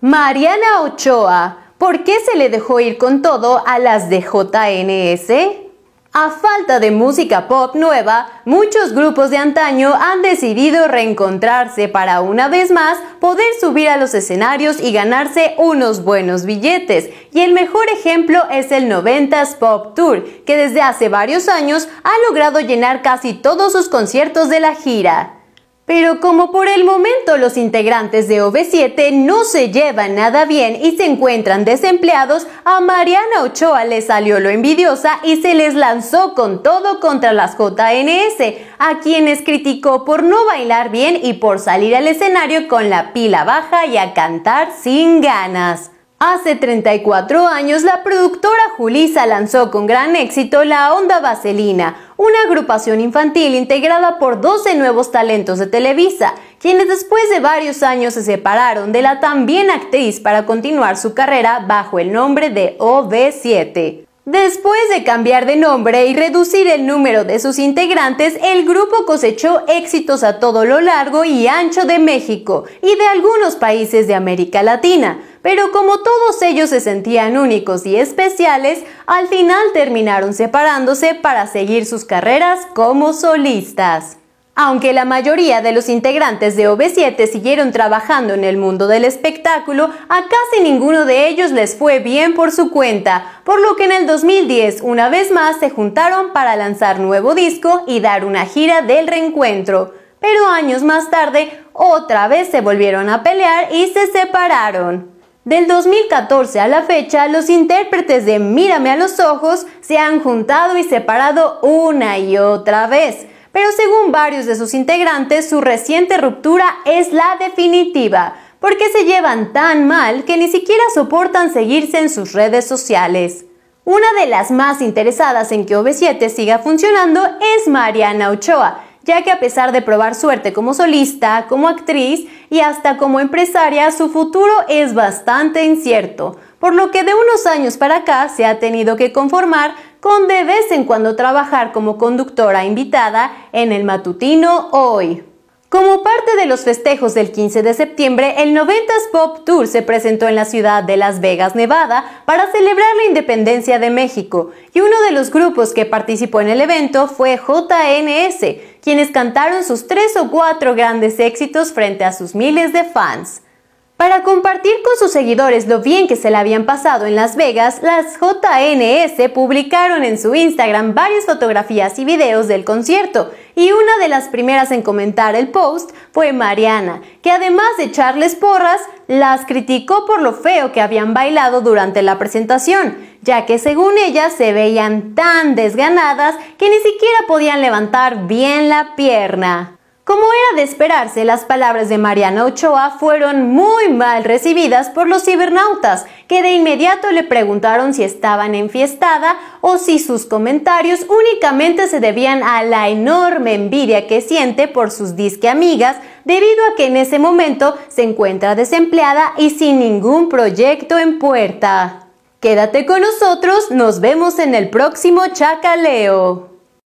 Mariana Ochoa, ¿por qué se le dejó ir con todo a las de JNS? A falta de música pop nueva, muchos grupos de antaño han decidido reencontrarse para una vez más poder subir a los escenarios y ganarse unos buenos billetes. Y el mejor ejemplo es el 90s Pop Tour, que desde hace varios años ha logrado llenar casi todos sus conciertos de la gira. Pero como por el momento los integrantes de OV7 no se llevan nada bien y se encuentran desempleados, a Mariana Ochoa le salió lo envidiosa y se les lanzó con todo contra las JNS, a quienes criticó por no bailar bien y por salir al escenario con la pila baja y a cantar sin ganas. Hace 34 años, la productora Julisa lanzó con gran éxito La Onda Vaselina, una agrupación infantil integrada por 12 nuevos talentos de Televisa, quienes después de varios años se separaron de la también actriz para continuar su carrera bajo el nombre de ob 7 Después de cambiar de nombre y reducir el número de sus integrantes, el grupo cosechó éxitos a todo lo largo y ancho de México y de algunos países de América Latina pero como todos ellos se sentían únicos y especiales, al final terminaron separándose para seguir sus carreras como solistas. Aunque la mayoría de los integrantes de OB7 siguieron trabajando en el mundo del espectáculo, a casi ninguno de ellos les fue bien por su cuenta, por lo que en el 2010 una vez más se juntaron para lanzar nuevo disco y dar una gira del reencuentro. Pero años más tarde, otra vez se volvieron a pelear y se separaron. Del 2014 a la fecha, los intérpretes de Mírame a los ojos se han juntado y separado una y otra vez, pero según varios de sus integrantes, su reciente ruptura es la definitiva, porque se llevan tan mal que ni siquiera soportan seguirse en sus redes sociales. Una de las más interesadas en que OV7 siga funcionando es Mariana Ochoa, ya que a pesar de probar suerte como solista, como actriz y hasta como empresaria, su futuro es bastante incierto, por lo que de unos años para acá se ha tenido que conformar con de vez en cuando trabajar como conductora invitada en el matutino hoy. Como parte de los festejos del 15 de septiembre, el 90s Pop Tour se presentó en la ciudad de Las Vegas, Nevada, para celebrar la independencia de México, y uno de los grupos que participó en el evento fue JNS, quienes cantaron sus tres o cuatro grandes éxitos frente a sus miles de fans. Para compartir con sus seguidores lo bien que se le habían pasado en Las Vegas, las JNS publicaron en su Instagram varias fotografías y videos del concierto, y una de las primeras en comentar el post fue Mariana, que además de echarles porras, las criticó por lo feo que habían bailado durante la presentación, ya que según ellas se veían tan desganadas que ni siquiera podían levantar bien la pierna. Como era de esperarse, las palabras de Mariana Ochoa fueron muy mal recibidas por los cibernautas, que de inmediato le preguntaron si estaban enfiestada o si sus comentarios únicamente se debían a la enorme envidia que siente por sus disque amigas debido a que en ese momento se encuentra desempleada y sin ningún proyecto en puerta. Quédate con nosotros, nos vemos en el próximo Chacaleo.